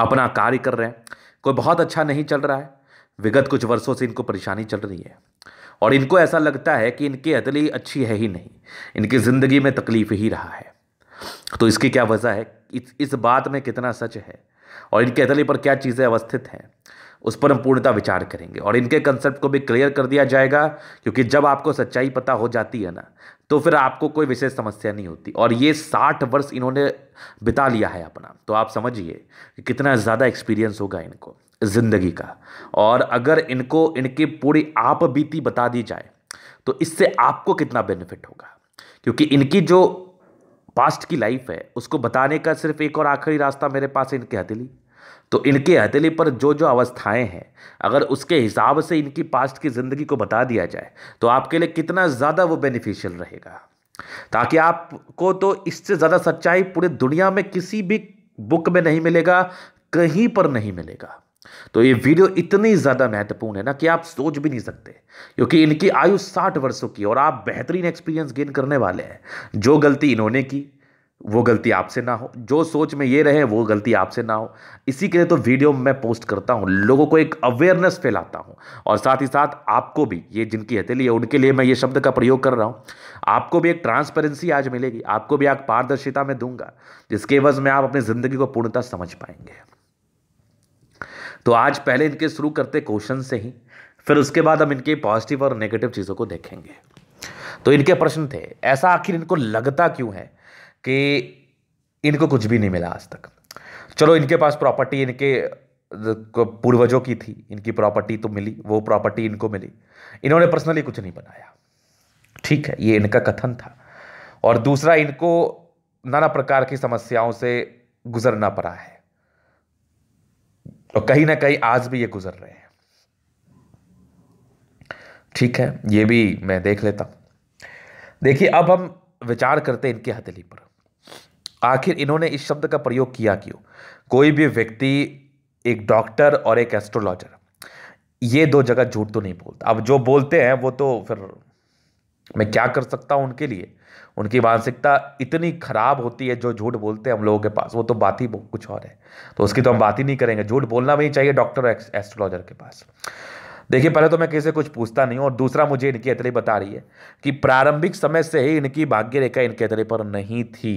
अपना कार्य कर रहे हैं कोई बहुत अच्छा नहीं चल रहा है विगत कुछ वर्षों से इनको परेशानी चल रही है और इनको ऐसा लगता है कि इनकी अदली अच्छी है ही नहीं इनकी ज़िंदगी में तकलीफ ही रहा है तो इसकी क्या वजह है इस, इस बात में कितना सच है और इनके अदली पर क्या चीज़ें अवस्थित हैं उस पर हम पूर्णता विचार करेंगे और इनके कंसेप्ट को भी क्लियर कर दिया जाएगा क्योंकि जब आपको सच्चाई पता हो जाती है ना तो फिर आपको कोई विशेष समस्या नहीं होती और ये साठ वर्ष इन्होंने बिता लिया है अपना तो आप समझिए कि कितना ज़्यादा एक्सपीरियंस होगा इनको ज़िंदगी का और अगर इनको इनकी पूरी आप बीती बता दी जाए तो इससे आपको कितना बेनिफिट होगा क्योंकि इनकी जो पास्ट की लाइफ है उसको बताने का सिर्फ एक और आखिरी रास्ता मेरे पास इनके हथेली तो इनके हथेली पर जो जो अवस्थाएं हैं अगर उसके हिसाब से इनकी पास्ट की ज़िंदगी को बता दिया जाए तो आपके लिए कितना ज़्यादा वो बेनिफिशियल रहेगा ताकि आपको तो इससे ज़्यादा सच्चाई पूरी दुनिया में किसी भी बुक में नहीं मिलेगा कहीं पर नहीं मिलेगा तो ये वीडियो इतनी ज़्यादा महत्वपूर्ण है ना कि आप सोच भी नहीं सकते क्योंकि इनकी आयु साठ वर्षों की और आप बेहतरीन एक्सपीरियंस गेन करने वाले हैं जो गलती इन्होंने की वो गलती आपसे ना हो जो सोच में ये रहे वो गलती आपसे ना हो इसी के लिए तो वीडियो मैं पोस्ट करता हूँ लोगों को एक अवेयरनेस फैलाता हूँ और साथ ही साथ आपको भी ये जिनकी हथेली है उनके लिए मैं ये शब्द का प्रयोग कर रहा हूँ आपको भी एक ट्रांसपेरेंसी आज मिलेगी आपको भी आज पारदर्शिता में दूंगा जिसके वज में आप अपनी ज़िंदगी को पूर्णता समझ पाएंगे तो आज पहले इनके शुरू करते क्वेश्चन से ही फिर उसके बाद हम इनके पॉजिटिव और नेगेटिव चीज़ों को देखेंगे तो इनके प्रश्न थे ऐसा आखिर इनको लगता क्यों है कि इनको कुछ भी नहीं मिला आज तक चलो इनके पास प्रॉपर्टी इनके पूर्वजों की थी इनकी प्रॉपर्टी तो मिली वो प्रॉपर्टी इनको मिली इन्होंने पर्सनली कुछ नहीं बनाया ठीक है ये इनका कथन था और दूसरा इनको नाना प्रकार की समस्याओं से गुजरना पड़ा है और कहीं ना कहीं आज भी ये गुजर रहे हैं ठीक है ये भी मैं देख लेता देखिए अब हम विचार करते हैं इनकी हथेली पर आखिर इन्होंने इस शब्द का प्रयोग किया क्यों कोई भी व्यक्ति एक डॉक्टर और एक एस्ट्रोलॉजर ये दो जगह झूठ तो नहीं बोलता अब जो बोलते हैं वो तो फिर मैं क्या कर सकता हूँ उनके लिए उनकी मानसिकता इतनी ख़राब होती है जो झूठ बोलते हैं हम लोगों के पास वो तो बात ही कुछ और है तो उसकी तो हम बात ही नहीं करेंगे झूठ बोलना भी चाहिए डॉक्टर और एस्ट्रोलॉजर के पास देखिए पहले तो मैं किसी कुछ पूछता नहीं हूँ और दूसरा मुझे इनकी अतरे बता रही है कि प्रारंभिक समय से ही इनकी भाग्य रेखा इनके अतरे पर नहीं थी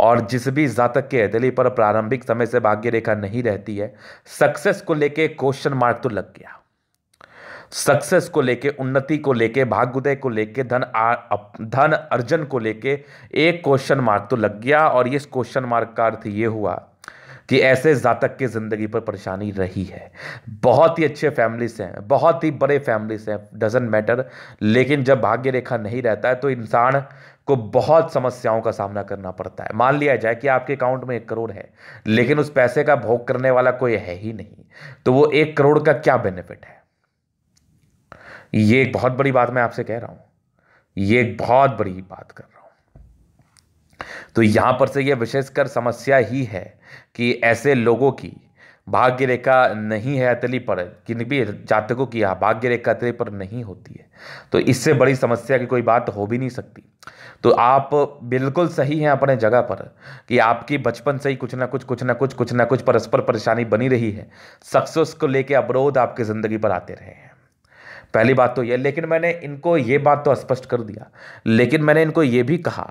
और जिस भी जातक के दिल्ली पर प्रारंभिक समय से भाग्य रेखा नहीं रहती है सक्सेस को लेके क्वेश्चन मार्क तो लग गया सक्सेस को लेके उन्नति को लेके भाग्योदय को लेके धन धन अर्जन को लेके एक क्वेश्चन मार्क तो लग गया और इस क्वेश्चन मार्क का अर्थ ये हुआ कि ऐसे जातक की ज़िंदगी पर परेशानी रही है बहुत ही अच्छे फैमिली से हैं बहुत ही बड़े फैमिली से हैं डजेंट मैटर लेकिन जब भाग्य रेखा नहीं रहता है तो इंसान को बहुत समस्याओं का सामना करना पड़ता है मान लिया जाए कि आपके अकाउंट में एक करोड़ है लेकिन उस पैसे का भोग करने वाला कोई है ही नहीं तो वो एक करोड़ का क्या बेनिफिट है ये एक बहुत बड़ी बात मैं आपसे कह रहा हूं ये एक बहुत बड़ी बात कर रहा हूं तो यहां पर से यह विशेषकर समस्या ही है कि ऐसे लोगों की भाग्य रेखा नहीं है अतली पर किन भी जातकों की हाँ, भाग्य रेखा अतली पर नहीं होती है तो इससे बड़ी समस्या की कोई बात हो भी नहीं सकती तो आप बिल्कुल सही हैं अपने जगह पर कि आपकी बचपन से ही कुछ ना कुछ कुछ ना कुछ कुछ ना कुछ परस्पर परेशानी बनी रही है सक्सेस को लेके अवरोध आपकी ज़िंदगी पर आते रहे हैं पहली बात तो यह लेकिन मैंने इनको ये बात तो स्पष्ट कर दिया लेकिन मैंने इनको ये भी कहा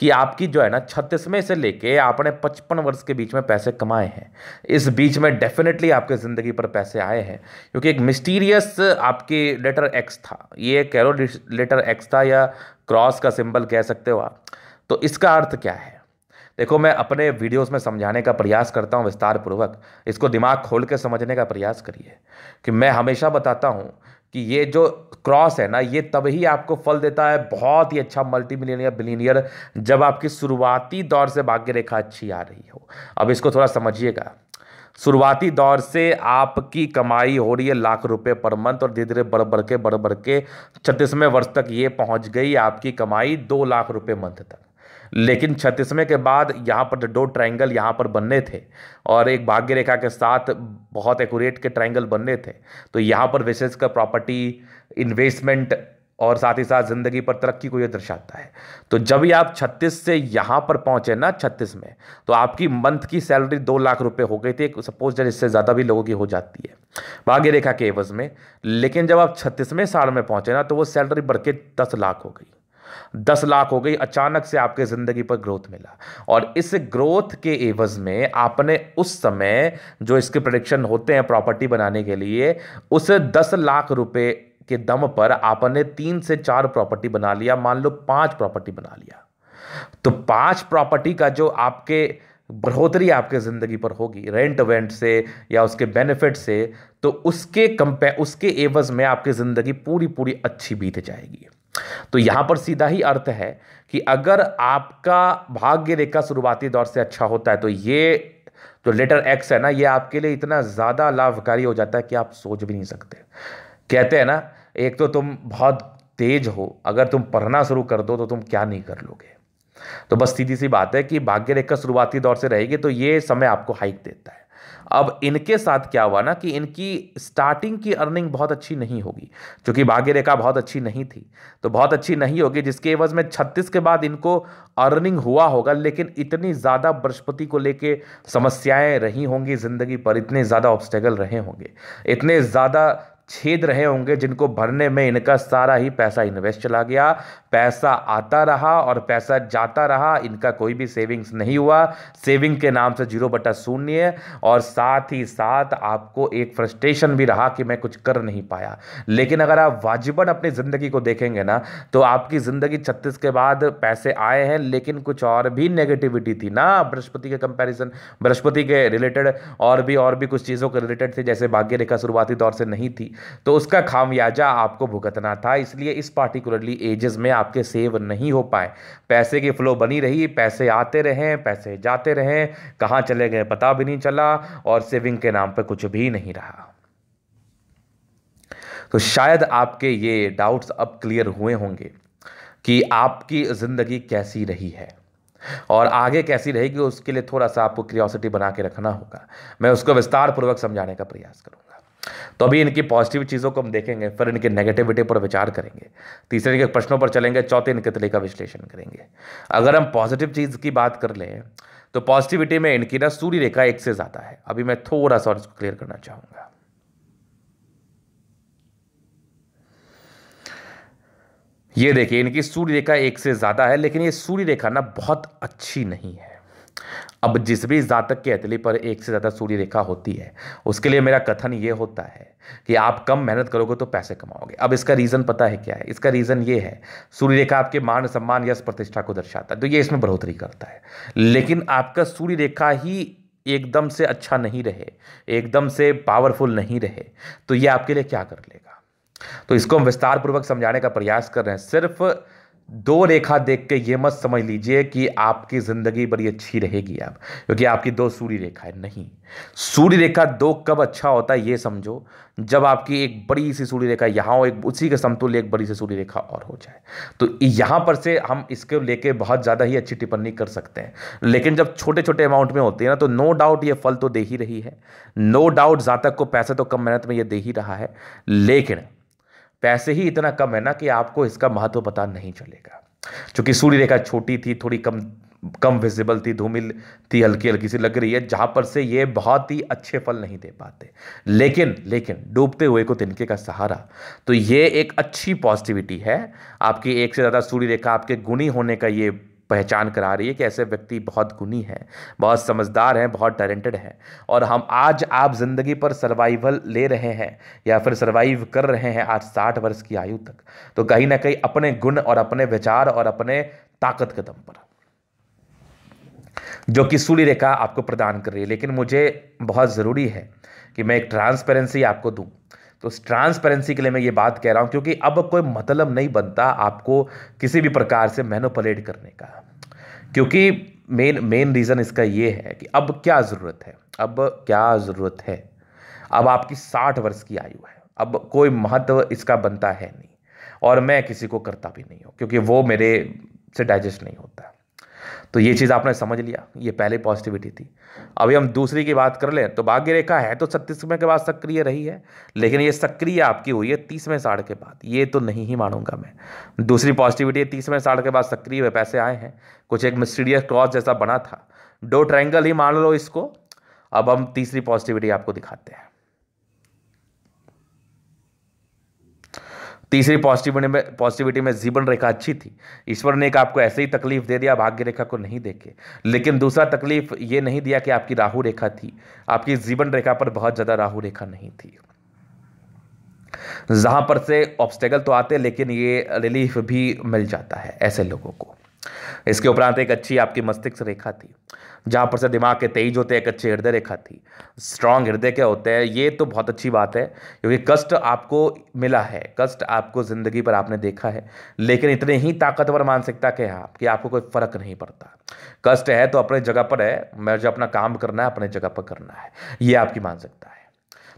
कि आपकी जो है ना छत्तीसवें से लेके आपने पचपन वर्ष के बीच में पैसे कमाए हैं इस बीच में डेफिनेटली आपके ज़िंदगी पर पैसे आए हैं क्योंकि एक मिस्टीरियस आपकी लेटर एक्स था ये कैरो लेटर एक्स था या क्रॉस का सिंबल कह सकते हो आप तो इसका अर्थ क्या है देखो मैं अपने वीडियोस में समझाने का प्रयास करता हूँ विस्तार पूर्वक इसको दिमाग खोल के समझने का प्रयास करिए कि मैं हमेशा बताता हूँ कि ये जो क्रॉस है ना ये तब ही आपको फल देता है बहुत ही अच्छा मल्टी मिलियनियर बिलीनियर जब आपकी शुरुआती दौर से भाग्य रेखा अच्छी आ रही हो अब इसको थोड़ा समझिएगा शुरुआती दौर से आपकी कमाई हो रही है लाख रुपए पर मंथ और धीरे धीरे बढ़ बढ़ के बढ़ बढ़ के छत्तीसवें वर्ष तक ये पहुंच गई आपकी कमाई दो लाख रुपए मंथ तक लेकिन छत्तीसवें के बाद यहाँ पर दो ट्रायंगल यहाँ पर बनने थे और एक भाग्य रेखा के साथ बहुत एकूरेट के ट्रायंगल बनने थे तो यहाँ पर विशेषकर प्रॉपर्टी इन्वेस्टमेंट और साथ ही साथ ज़िंदगी पर तरक्की को ये दर्शाता है तो जब भी आप 36 से यहाँ पर पहुँचे ना 36 में तो आपकी मंथ की सैलरी दो लाख रुपए हो गई थी सपोज जब इससे ज़्यादा भी लोगों की हो जाती है भाग्य रेखा के एवज में लेकिन जब आप छत्तीसवें साल में पहुँचे ना तो वो सैलरी बढ़ के दस लाख हो गई दस लाख हो गई अचानक से आपके ज़िंदगी पर ग्रोथ मिला और इस ग्रोथ के एवज में आपने उस समय जो इसके प्रोडिक्शन होते हैं प्रॉपर्टी बनाने के लिए उस दस लाख रुपए के दम पर आपने तीन से चार प्रॉपर्टी बना लिया मान लो पांच प्रॉपर्टी बना लिया तो पांच प्रॉपर्टी का जो आपके बढ़ोतरी आपके ज़िंदगी पर होगी रेंट वेंट से या उसके बेनिफिट से तो उसके कंपे उसके एवज में आपकी ज़िंदगी पूरी पूरी अच्छी बीत जाएगी तो यहाँ पर सीधा ही अर्थ है कि अगर आपका भाग्य रेखा शुरुआती दौर से अच्छा होता है तो ये जो लेटर एक्स है ना ये आपके लिए इतना ज़्यादा लाभकारी हो जाता है कि आप सोच भी नहीं सकते कहते हैं ना एक तो तुम बहुत तेज हो अगर तुम पढ़ना शुरू कर दो तो तुम क्या नहीं कर लोगे तो बस सीधी सी बात है कि भाग्य रेखा शुरुआती दौर से रहेगी तो ये समय आपको हाइक देता है अब इनके साथ क्या हुआ ना कि इनकी स्टार्टिंग की अर्निंग बहुत अच्छी नहीं होगी क्योंकि भाग्य रेखा बहुत अच्छी नहीं थी तो बहुत अच्छी नहीं होगी जिसके एवज में छत्तीस के बाद इनको अर्निंग हुआ होगा लेकिन इतनी ज़्यादा बृहस्पति को लेके समस्याएं रही होंगी ज़िंदगी पर इतने ज़्यादा ऑब्स्टेगल रहे होंगे इतने ज़्यादा छेद रहे होंगे जिनको भरने में इनका सारा ही पैसा इन्वेस्ट चला गया पैसा आता रहा और पैसा जाता रहा इनका कोई भी सेविंग्स नहीं हुआ सेविंग के नाम से जीरो बटा शून्य और साथ ही साथ आपको एक फ्रस्ट्रेशन भी रहा कि मैं कुछ कर नहीं पाया लेकिन अगर आप वाजिबन अपनी ज़िंदगी को देखेंगे ना तो आपकी ज़िंदगी छत्तीस के बाद पैसे आए हैं लेकिन कुछ और भी नेगेटिविटी थी ना बृहस्पति के कंपेरिजन बृहस्पति के रिलेटेड और भी और भी कुछ चीज़ों के रिलेटेड थे जैसे भाग्य रेखा शुरुआती दौर से नहीं थी तो उसका खामियाजा आपको भुगतना था इसलिए इस पार्टिकुलरली एजेस में आपके सेव नहीं हो पाए पैसे की फ़्लो बनी रही पैसे आते रहें पैसे जाते रहें कहाँ चले गए पता भी नहीं चला और सेविंग के नाम पर कुछ भी नहीं रहा तो शायद आपके ये डाउट्स अब क्लियर हुए होंगे कि आपकी ज़िंदगी कैसी रही है और आगे कैसी रहेगी उसके लिए थोड़ा सा आपको क्रियोसिटी बना के रखना होगा मैं उसको विस्तार पूर्वक समझाने का प्रयास करूँगा तो अभी इनकी पॉजिटिव चीज़ों को हम देखेंगे फिर इनके नेगेटिविटी पर विचार करेंगे तीसरे इनके प्रश्नों पर चलेंगे चौथे इनके तले का विश्लेषण करेंगे अगर हम पॉजिटिव चीज़ की बात कर लें तो पॉजिटिविटी में इनकी ना सूर्य रेखा एक से ज़्यादा है अभी मैं थोड़ा सा और इसको क्लियर करना चाहूँगा ये देखिए इनकी सूर्य रेखा एक से ज़्यादा है लेकिन ये सूर्य रेखा ना बहुत अच्छी नहीं है अब जिस भी जातक के अतली पर एक से ज़्यादा सूर्य रेखा होती है उसके लिए मेरा कथन ये होता है कि आप कम मेहनत करोगे तो पैसे कमाओगे अब इसका रीज़न पता है क्या है इसका रीज़न ये है सूर्य रेखा आपके मान सम्मान यश प्रतिष्ठा को दर्शाता है तो ये इसमें बढ़ोतरी करता है लेकिन आपका सूर्य रेखा ही एकदम से अच्छा नहीं रहे एकदम से पावरफुल नहीं रहे तो ये आपके लिए क्या कर लेगा तो इसको हम विस्तारपूर्वक समझाने का प्रयास कर रहे हैं सिर्फ दो रेखा देख के ये मत समझ लीजिए कि आपकी ज़िंदगी बड़ी अच्छी रहेगी आप क्योंकि आपकी दो सूर्य रेखा है नहीं सूर्य रेखा दो कब अच्छा होता है ये समझो जब आपकी एक बड़ी सी सूर्य रेखा यहाँ एक उसी के समतुल्य एक बड़ी सी सूर्य रेखा और हो जाए तो यहाँ पर से हम इसके लेके बहुत ज़्यादा ही अच्छी टिप्पणी कर सकते हैं लेकिन जब छोटे छोटे अमाउंट में होते हैं ना तो नो डाउट ये फल तो दे ही रही है नो डाउट जातक को पैसे तो कम मेहनत में ये दे ही रहा है लेकिन पैसे ही इतना कम है ना कि आपको इसका महत्व पता नहीं चलेगा चूंकि सूर्य रेखा छोटी थी थोड़ी कम कम विजिबल थी धूमिल थी हल्की हल्की सी लग रही है जहां पर से ये बहुत ही अच्छे फल नहीं दे पाते लेकिन लेकिन डूबते हुए को तिनके का सहारा तो ये एक अच्छी पॉजिटिविटी है आपकी एक से ज़्यादा सूर्य रेखा आपके गुणी होने का ये पहचान करा रही है कि ऐसे व्यक्ति बहुत गुणी हैं बहुत समझदार हैं बहुत टैलेंटेड हैं और हम आज आप ज़िंदगी पर सर्वाइवल ले रहे हैं या फिर सर्वाइव कर रहे हैं आज साठ वर्ष की आयु तक तो कहीं ना कहीं अपने गुण और अपने विचार और अपने ताकत के दम पर जो कि सूर्य रेखा आपको प्रदान कर रही है लेकिन मुझे बहुत ज़रूरी है कि मैं एक ट्रांसपेरेंसी आपको दूँ तो ट्रांसपेरेंसी के लिए मैं ये बात कह रहा हूँ क्योंकि अब कोई मतलब नहीं बनता आपको किसी भी प्रकार से मैनोपलेट करने का क्योंकि मेन मेन रीज़न इसका ये है कि अब क्या ज़रूरत है अब क्या ज़रूरत है अब आपकी साठ वर्ष की आयु है अब कोई महत्व इसका बनता है नहीं और मैं किसी को करता भी नहीं हूँ क्योंकि वो मेरे से डाइजेस्ट नहीं होता तो ये चीज़ आपने समझ लिया ये पहले पॉजिटिविटी थी अभी हम दूसरी की बात कर लें तो भाग्य रेखा है तो छत्तीसवें के बाद सक्रिय रही है लेकिन ये सक्रिय आपकी हुई है तीसवें साढ़ के बाद ये तो नहीं ही मानूंगा मैं दूसरी पॉजिटिविटी तीसवें साढ़ के बाद सक्रिय हुए पैसे आए हैं कुछ एक मिस्टीरियस क्रॉस जैसा बना था डो ट्रैंगल ही मान लो इसको अब हम तीसरी पॉजिटिविटी आपको दिखाते हैं तीसरी पॉजिटिविटी में पॉजिटिविटी में जीवन रेखा अच्छी थी ईश्वर ने एक आपको ऐसे ही तकलीफ दे दिया भाग्य रेखा को नहीं देखे लेकिन दूसरा तकलीफ ये नहीं दिया कि आपकी राहु रेखा थी आपकी जीवन रेखा पर बहुत ज़्यादा राहु रेखा नहीं थी जहाँ पर से ऑब्स्टेकल तो आते लेकिन ये रिलीफ भी मिल जाता है ऐसे लोगों को इसके उपरांत एक अच्छी आपकी मस्तिष्क रेखा थी जहाँ पर से दिमाग के तेज होते हैं एक अच्छी हृदय रेखा थी स्ट्रांग हृदय के होते हैं ये तो बहुत अच्छी बात है क्योंकि कष्ट आपको मिला है कष्ट आपको ज़िंदगी पर आपने देखा है लेकिन इतने ही ताकतवर मानसिकता के हैं आप कि आपको कोई फ़र्क नहीं पड़ता कष्ट है तो अपने जगह पर है मैं जो अपना काम करना है अपने जगह पर करना है ये आपकी मानसिकता है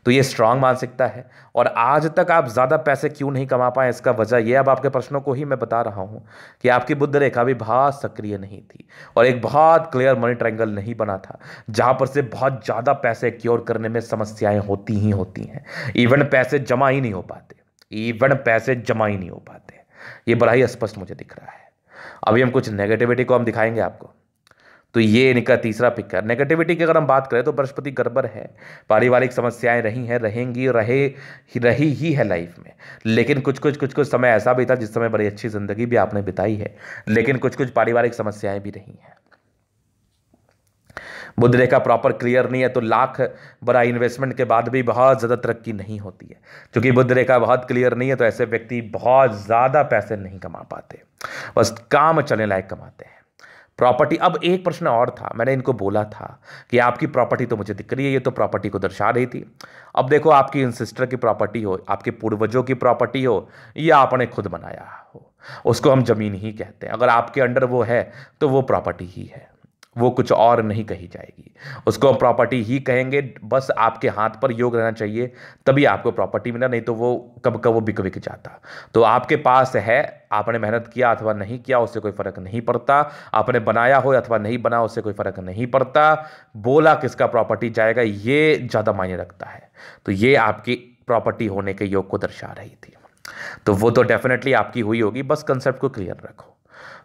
तो ये स्ट्रांग मानसिकता है और आज तक आप ज़्यादा पैसे क्यों नहीं कमा पाए इसका वजह यह अब आपके प्रश्नों को ही मैं बता रहा हूँ कि आपकी बुद्ध रेखा भी बहुत सक्रिय नहीं थी और एक बहुत क्लियर मनी ट्रैंगल नहीं बना था जहाँ पर से बहुत ज़्यादा पैसे क्योर करने में समस्याएं होती ही होती हैं इवन पैसे जमा ही नहीं हो पाते इवन पैसे जमा ही नहीं हो पाते ये बड़ा ही स्पष्ट मुझे दिख रहा है अभी हम कुछ नेगेटिविटी को हम दिखाएंगे आपको तो ये इनका तीसरा पिक है नेगेटिविटी की अगर हम बात करें तो बृहस्पति गड़बड़ है पारिवारिक समस्याएं रही हैं रहेंगी रहे रही ही है लाइफ में लेकिन कुछ कुछ कुछ कुछ समय ऐसा भी था जिस समय बड़ी अच्छी ज़िंदगी भी आपने बिताई है लेकिन कुछ कुछ पारिवारिक समस्याएं भी रही हैं बुद्ध रेखा प्रॉपर क्लियर नहीं है तो लाख बड़ा इन्वेस्टमेंट के बाद भी बहुत ज़्यादा तरक्की नहीं होती है क्योंकि बुद्ध रेखा बहुत क्लियर नहीं है तो ऐसे व्यक्ति बहुत ज़्यादा पैसे नहीं कमा पाते बस काम चलने लायक कमाते हैं प्रॉपर्टी अब एक प्रश्न और था मैंने इनको बोला था कि आपकी प्रॉपर्टी तो मुझे दिख रही है ये तो प्रॉपर्टी को दर्शा रही थी अब देखो आपकी इन सिस्टर की प्रॉपर्टी हो आपके पूर्वजों की प्रॉपर्टी हो या आपने खुद बनाया हो उसको हम जमीन ही कहते हैं अगर आपके अंडर वो है तो वो प्रॉपर्टी ही है वो कुछ और नहीं कही जाएगी उसको प्रॉपर्टी ही कहेंगे बस आपके हाथ पर योग रहना चाहिए तभी आपको प्रॉपर्टी मिला नहीं तो वो कब कब वो बिक बिक जाता तो आपके पास है आपने मेहनत किया अथवा नहीं किया उससे कोई फ़र्क नहीं पड़ता आपने बनाया हो अथवा नहीं बना उससे कोई फ़र्क नहीं पड़ता बोला किसका प्रॉपर्टी जाएगा ये ज़्यादा मायने रखता है तो ये आपकी प्रॉपर्टी होने के योग को दर्शा रही थी तो वो तो डेफिनेटली आपकी हुई होगी बस कंसेप्ट को क्लियर रखो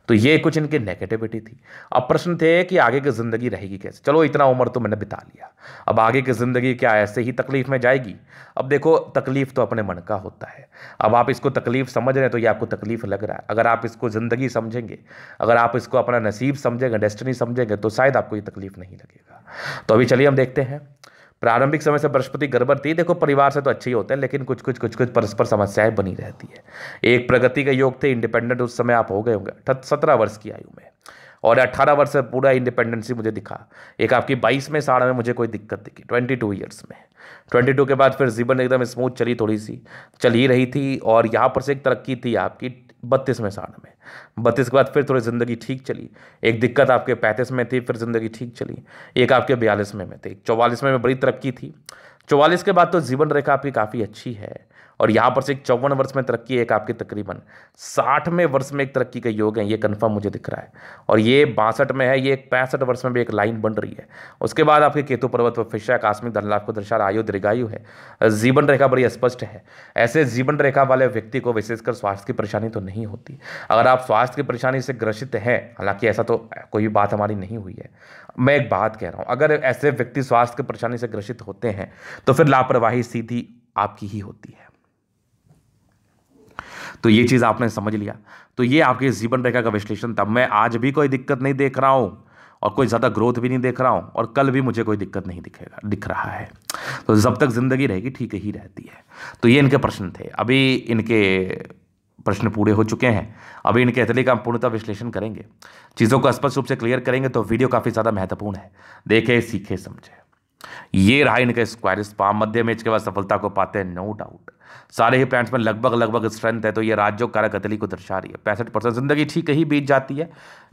तो ये कुछ इनकी नेगेटिविटी थी अब प्रश्न थे कि आगे की ज़िंदगी रहेगी कैसे चलो इतना उम्र तो मैंने बिता लिया अब आगे की ज़िंदगी क्या ऐसे ही तकलीफ़ में जाएगी अब देखो तकलीफ़ तो अपने मन का होता है अब आप इसको तकलीफ़ समझ रहे हैं तो ये आपको तकलीफ़ लग रहा है अगर आप इसको ज़िंदगी समझेंगे अगर आप इसको अपना नसीब समझेंगे डेस्टनी समझेंगे तो शायद आपको ये तकलीफ़ नहीं लगेगा तो अभी चलिए हम देखते हैं प्रारंभिक समय से बृहस्पति गड़बड़ थी देखो परिवार से तो अच्छे ही होते हैं लेकिन कुछ कुछ कुछ कुछ परस्पर समस्याएं बनी रहती है एक प्रगति के योग थे इंडिपेंडेंट उस समय आप हो गए होंगे सत्रह वर्ष की आयु में और अट्ठारह वर्ष से पूरा इंडिपेंडेंसी मुझे दिखा एक आपकी बाईस में साढ़ में मुझे कोई दिक्कत दिखी टू ईयर्स में टू के बाद फिर जीवन एकदम स्मूथ चली थोड़ी सी चल ही रही थी और यहाँ पर से एक तरक्की थी आपकी बत्तीस में साठ में बत्तीस के बाद फिर थोड़ी ज़िंदगी ठीक चली एक दिक्कत आपके पैंतीस में थी फिर ज़िंदगी ठीक चली एक आपके बयालीस में में थी चौवालीस में में बड़ी तरक्की थी चौवालीस के बाद तो जीवन रेखा आपकी काफ़ी अच्छी है और यहाँ पर से एक चौवन वर्ष में तरक्की एक आपकी तकरीबन साठवें वर्ष में एक तरक्की का योग है ये कन्फर्म मुझे दिख रहा है और ये बासठ में है ये एक पैंसठ वर्ष में भी एक लाइन बन रही है उसके बाद आपके केतु पर्वत पर फिशा कास्मिक धनलाभ को दर्शा आयु दीर्घायु है जीवन रेखा बड़ी स्पष्ट है ऐसे जीवन रेखा वाले व्यक्ति को विशेषकर स्वास्थ्य की परेशानी तो नहीं होती अगर आप स्वास्थ्य की परेशानी से ग्रसित हैं हालांकि ऐसा तो कोई भी बात हमारी नहीं हुई है मैं एक बात कह रहा हूँ अगर ऐसे व्यक्ति स्वास्थ्य की परेशानी से ग्रसित होते हैं तो फिर लापरवाही सीधी आपकी ही होती है तो ये चीज़ आपने समझ लिया तो ये आपके जीवन रेखा का विश्लेषण था मैं आज भी कोई दिक्कत नहीं देख रहा हूँ और कोई ज़्यादा ग्रोथ भी नहीं देख रहा हूँ और कल भी मुझे कोई दिक्कत नहीं दिखेगा दिख रहा है तो जब तक ज़िंदगी रहेगी ठीक ही रहती है तो ये इनके प्रश्न थे अभी इनके प्रश्न पूरे हो चुके हैं अभी इनके अतली का पूर्णता विश्लेषण करेंगे चीज़ों को स्पष्ट रूप से क्लियर करेंगे तो वीडियो काफ़ी ज़्यादा महत्वपूर्ण है देखे सीखे समझे ये रहा इनका स्क्वायर स्पाम मध्य मैच के बाद सफलता को पाते हैं नो डाउट सारे ही प्लांट्स में लगभग लगभग स्ट्रेंथ है तो ये राजयोग कारक गतिली को दर्शा रही है पैंसठ परसेंट जिंदगी ठीक ही बीत जाती है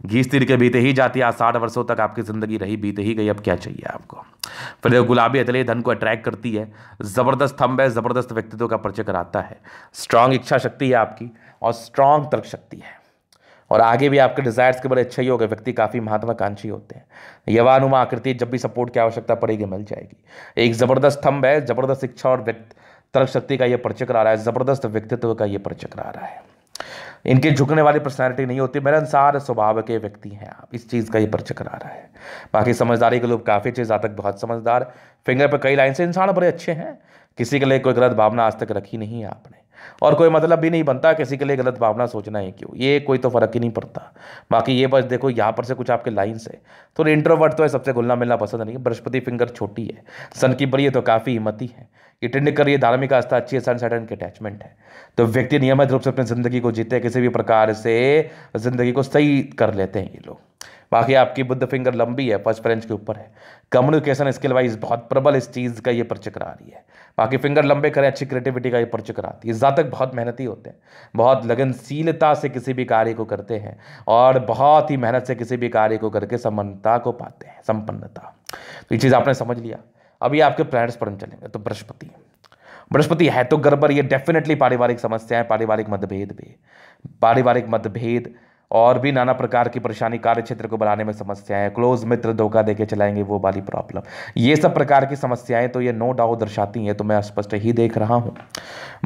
घीस तिर के बीते ही जाती है आज साठ वर्षों तक आपकी ज़िंदगी रही बीते ही गई अब क्या चाहिए आपको फिर देखो गुलाबी अतली धन को अट्रैक्ट करती है ज़बरदस्त थम्ब है ज़बरदस्त व्यक्तित्व का परिचय कराता है स्ट्रांग इच्छा शक्ति है आपकी और स्ट्रांग तर्क शक्ति है और आगे भी आपके डिज़ायर्स के बड़े अच्छे ही होगा व्यक्ति काफ़ी महत्वाकांक्षी होते हैं यवानुमा आकृति जब भी सपोर्ट की आवश्यकता पड़ेगी मिल जाएगी एक ज़बरदस्त थम्ब है ज़बरदस्त इच्छा और व्यक्ति तरफ शक्ति का ये परचक्र आ रहा है ज़बरदस्त व्यक्तित्व का ये परचक्र आ रहा है इनके झुकने वाली पर्सनैलिटी नहीं होती मेरे अनुसार स्वभाव के व्यक्ति हैं आप इस चीज़ का ये परचक्र आ रहा है बाकी समझदारी के लोग काफ़ी चीज़ तक बहुत समझदार फिंगर पर कई लाइन से इंसान बड़े अच्छे हैं किसी के लिए कोई गलत भावना आज तक रखी नहीं है आपने और कोई मतलब भी नहीं बनता किसी के लिए गलत भावना सोचना है क्यों ये कोई तो फ़र्क ही नहीं पड़ता बाकी ये बस देखो यहाँ पर से कुछ आपके लाइन से तो इंट्रोवर्ट तो है सबसे घुलना मिलना पसंद नहीं बृहस्पति फिंगर छोटी है सन की बड़ी है तो काफ़ी हिम्मती है ये टेंड कर रही है धार्मिक आस्था अच्छी है सन सैटर्न के अटैचमेंट है तो व्यक्ति नियमित रूप से अपनी ज़िंदगी को जीते हैं किसी भी प्रकार से ज़िंदगी को सही कर लेते हैं ये लोग बाकी आपकी बुद्ध फिंगर लंबी है फर्स्ट फ्रेंच के ऊपर है कम्युनिकेशन स्किल वाइज बहुत प्रबल इस चीज़ का ये परचक आ रही है बाकी फिंगर लंबे करें अच्छी क्रिएटिविटी का ये पर्चक आती है जातक बहुत मेहनती होते हैं बहुत लगनशीलता से किसी भी कार्य को करते हैं और बहुत ही मेहनत से किसी भी कार्य को करके सम्पन्नता को पाते हैं संपन्नता तो ये चीज़ आपने समझ लिया अभी आपके प्लैनेट्स पर हम चलेंगे तो बृहस्पति बृहस्पति है तो गड़बड़ ये डेफिनेटली पारिवारिक समस्या है पारिवारिक मतभेद भी पारिवारिक मतभेद और भी नाना प्रकार की परेशानी कार्य क्षेत्र को बढ़ाने में समस्याएं क्लोज मित्र धोखा देके चलाएंगे वो वाली प्रॉब्लम ये सब प्रकार की समस्याएं तो ये नो डाउट दर्शाती हैं तो मैं स्पष्ट ही देख रहा हूँ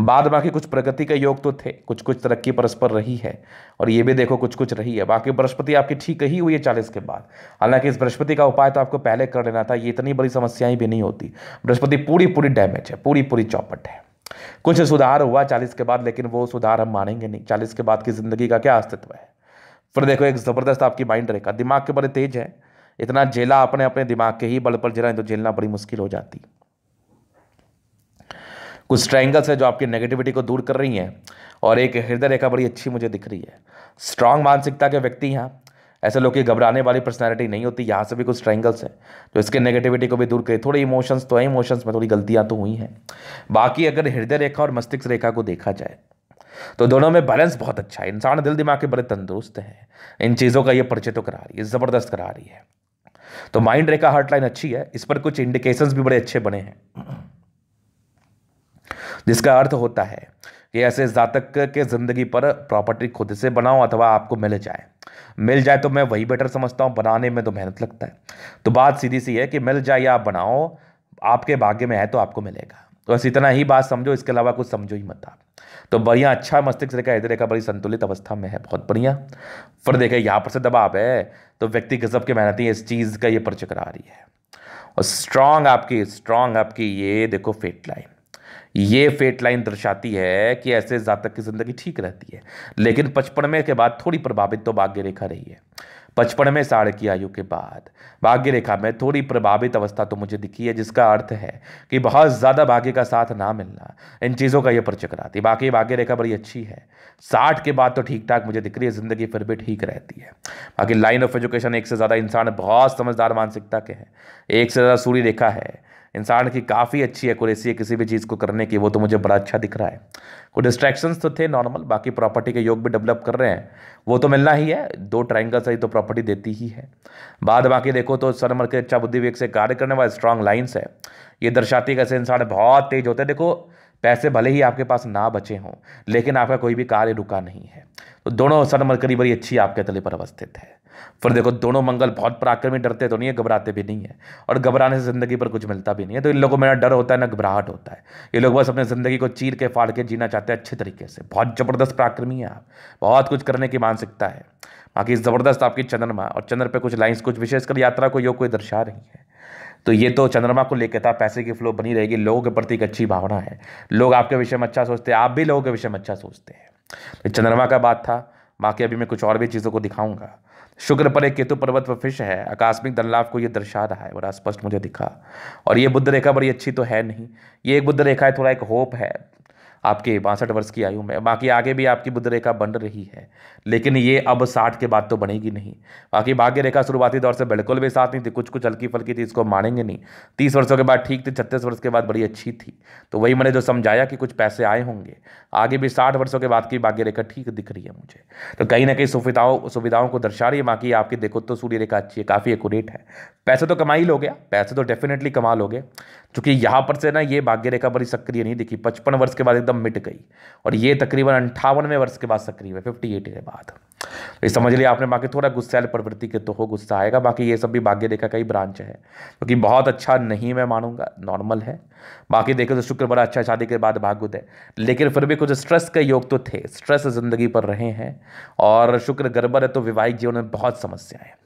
बाद बाकी कुछ प्रगति के योग तो थे कुछ कुछ तरक्की परस्पर रही है और ये भी देखो कुछ कुछ रही है बाकी बृहस्पति आपकी ठीक ही हुई है चालीस के बाद हालांकि इस बृहस्पति का उपाय तो आपको पहले कर लेना था ये इतनी बड़ी समस्याएं भी नहीं होती बृहस्पति पूरी पूरी डैमेज है पूरी पूरी चौपट है कुछ सुधार हुआ चालीस के बाद लेकिन वो सुधार हम मानेंगे नहीं चालीस के बाद की जिंदगी का क्या अस्तित्व है फिर देखो एक ज़बरदस्त आपकी माइंड रहेगा दिमाग के बड़े तेज है इतना झेला अपने अपने दिमाग के ही बल पर झेला तो झेलना बड़ी मुश्किल हो जाती कुछ स्ट्रैंगल्स है जो आपकी नेगेटिविटी को दूर कर रही हैं और एक हृदय रेखा बड़ी अच्छी मुझे दिख रही है स्ट्रांग मानसिकता के व्यक्ति यहाँ ऐसे लोग की घबराने वाली पर्सनैलिटी नहीं होती यहाँ से भी कुछ स्ट्रैंगल्स है जो इसके नेगेटिविटी को भी दूर करे थोड़े इमोशंस तो हैं इमोशंस में थोड़ी गलतियाँ तो हुई हैं बाकी अगर हृदय रेखा और मस्तिष्क रेखा को देखा जाए तो दोनों में बैलेंस बहुत अच्छा है इंसान दिल दिमाग के बड़े तंदुरुस्त हैं इन चीज़ों का ये परिचय तो करा रही है ज़बरदस्त करा रही है तो माइंड रेखा हर्टलाइन अच्छी है इस पर कुछ इंडिकेशंस भी बड़े अच्छे बने हैं जिसका अर्थ होता है कि ऐसे जातक के ज़िंदगी पर प्रॉपर्टी खुद से बनाओ अथवा आपको मिल जाए मिल जाए तो मैं वही बेटर समझता हूं बनाने में तो मेहनत लगता है तो बात सीधी सी है कि मिल जाए या आप बनाओ आपके भाग्य में है तो आपको मिलेगा तो इतना ही बात समझो इसके अलावा कुछ समझो ही मत आप तो बढ़िया अच्छा मस्तिष्क रेखा हृदय रेखा बड़ी संतुलित अवस्था में है बहुत बढ़िया फिर देखिए यहाँ पर से दबाव है तो व्यक्ति गजब के मेहनती है इस चीज़ का ये परचकर आ रही है और स्ट्रांग आपकी स्ट्रांग आपकी ये देखो फेट लाइन ये फेट लाइन दर्शाती है कि ऐसे जातक की ज़िंदगी ठीक रहती है लेकिन पचपनवे के बाद थोड़ी प्रभावित तो भाग्य रेखा रही है पचपनवें साढ़ की आयु के बाद भाग्य रेखा में थोड़ी प्रभावित अवस्था तो मुझे दिखी है जिसका अर्थ है कि बहुत ज़्यादा भाग्य का साथ ना मिलना इन चीज़ों का ये परिचय कराती बाकी भाग्य रेखा बड़ी अच्छी है साठ के बाद तो ठीक ठाक मुझे दिख रही है ज़िंदगी फिर भी ठीक रहती है बाकी लाइन ऑफ एजुकेशन एक से ज़्यादा इंसान बहुत समझदार मानसिकता के हैं एक से ज़्यादा सूर्य रेखा है इंसान की काफ़ी अच्छी एक्यूरेसी है किसी भी चीज़ को करने की वो तो मुझे बड़ा अच्छा दिख रहा है कुछ डिस्ट्रैक्शंस तो थे नॉर्मल बाकी प्रॉपर्टी के योग भी डेवलप कर रहे हैं वो तो मिलना ही है दो ट्राइंगल सही तो प्रॉपर्टी देती ही है बाद बाकी देखो तो सन के अच्छा बुद्धि विवेक से कार्य करने वाला स्ट्रांग लाइन्स है ये दर्शाती कैसे इंसान बहुत तेज होते हैं देखो पैसे भले ही आपके पास ना बचे हों लेकिन आपका कोई भी कार्य रुका नहीं है तो दोनों सन मरकरी बड़ी अच्छी आपके तले पर अवस्थित है फिर देखो दोनों मंगल बहुत पराक्रमी डरते तो नहीं है घबराते भी नहीं है और घबराने से ज़िंदगी पर कुछ मिलता भी नहीं है तो इन लोगों में ना डर होता है ना घबराहट होता है ये लोग बस अपने ज़िंदगी को चीर के फाड़ के जीना चाहते हैं अच्छे तरीके से बहुत ज़बरदस्त पराक्रमी है आप बहुत कुछ करने की मानसिकता है बाकी ज़बरदस्त आपकी चंद्रमा और चंद्र पर कुछ लाइन्स कुछ विशेषकर यात्रा को योग कोई दर्शा रही है तो ये तो चंद्रमा को लेकर था पैसे की फ्लो बनी रहेगी लोगों के प्रति एक अच्छी भावना है लोग आपके विषय में अच्छा सोचते हैं आप भी लोगों के विषय में अच्छा सोचते हैं तो चंद्रमा का बात था बाकी अभी मैं कुछ और भी चीज़ों को दिखाऊंगा शुक्र पर एक केतु पर्वत पर फिश है आकस्मिक दल्लाभ को ये दर्शा रहा है बड़ा स्पष्ट मुझे दिखा और ये बुद्ध रेखा बड़ी अच्छी तो है नहीं ये एक बुद्ध रेखा है थोड़ा एक होप है आपके बासठ वर्ष की आयु में बाकी आगे भी आपकी बुद्ध रेखा बन रही है लेकिन ये अब साठ के बाद तो बनेगी नहीं बाकी भाग्य रेखा शुरुआती दौर से बिल्कुल भी साथ नहीं थी कुछ कुछ हल्की फल्की थी इसको मानेंगे नहीं तीस वर्षों के बाद ठीक थी छत्तीस वर्ष के बाद बड़ी अच्छी थी तो वही मैंने जो समझाया कि कुछ पैसे आए होंगे आगे भी साठ वर्षों के बाद की भाग्य रेखा ठीक दिख रही है मुझे तो कहीं ना कहीं सुविधाओं सुविधाओं को दर्शा रही है बाकी आपकी देखो तो सूर्य रेखा अच्छी है काफ़ी एकूरेट है पैसे तो कमाई लोगे पैसे तो डेफिनेटली कमा लोगे चूँकि यहाँ पर से ना ये भाग्य रेखा बड़ी सक्रिय नहीं दिखी पचपन वर्ष के बाद एकदम एकदम मिट गई और ये तकरीबन अंठावनवे वर्ष के बाद सक्रिय हुए फिफ्टी एट के बाद ये समझ लिया आपने बाकी थोड़ा गुस्सैल प्रवृत्ति के तो हो गुस्सा आएगा बाकी ये सब भी भाग्य देखा का ही ब्रांच है क्योंकि तो बहुत अच्छा नहीं मैं मानूंगा नॉर्मल है बाकी देखें तो शुक्र बड़ा अच्छा शादी के बाद भाग्य है लेकिन फिर भी कुछ स्ट्रेस के योग तो थे स्ट्रेस ज़िंदगी पर रहे हैं और शुक्र गड़बड़ है तो वैवाहिक जीवन में बहुत समस्याएँ हैं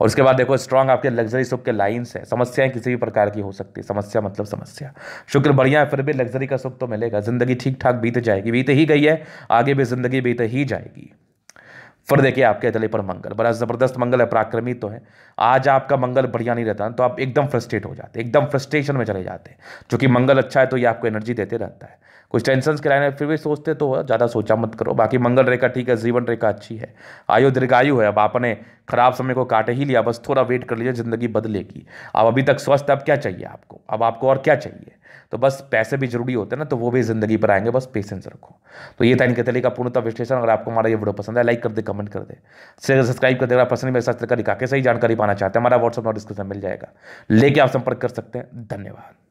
और उसके बाद देखो स्ट्रांग आपके लग्जरी सुख के लाइन्स है समस्याएं किसी भी प्रकार की हो सकती है समस्या मतलब समस्या शुक्र बढ़िया है फिर भी लग्जरी का सुख तो मिलेगा ज़िंदगी ठीक ठाक बीत जाएगी बीत ही गई है आगे भी ज़िंदगी बीत ही जाएगी फिर देखिए आपके तले पर मंगल बड़ा ज़बरदस्त मंगल है पराक्रमी तो है आज आपका मंगल बढ़िया नहीं रहता तो आप एकदम फ्रस्ट्रेट हो जाते एकदम फ्रस्ट्रेशन में चले जाते हैं चूँकि मंगल अच्छा है तो ये आपको एनर्जी देते रहता है कुछ टेंशन के लाइन फिर भी सोचते तो ज़्यादा सोचा मत करो बाकी मंगल रेखा ठीक है जीवन रेखा अच्छी है आयु दीर्घायु है अब आपने खराब समय को काटे ही लिया बस थोड़ा वेट कर लीजिए ज़िंदगी बदलेगी अब अभी तक स्वस्थ अब क्या चाहिए आपको अब आपको और क्या चाहिए तो बस पैसे भी जरूरी होते हैं ना तो वो भी ज़िंदगी पर आएंगे बस पेशेंस रखो तो ये था इनके तरीके का पूर्णतः विश्लेषण अगर आपको हमारा ये वीडियो पसंद है लाइक कर दे कमेंट कर दे सब्सक्राइब कर दे अगर पसंद मेरे साथ तरीका से जानकारी पाना चाहते हैं हमारा व्हाट्सअप और डिस्क्रिप्शन मिल जाएगा लेके आप संपर्क कर सकते हैं धन्यवाद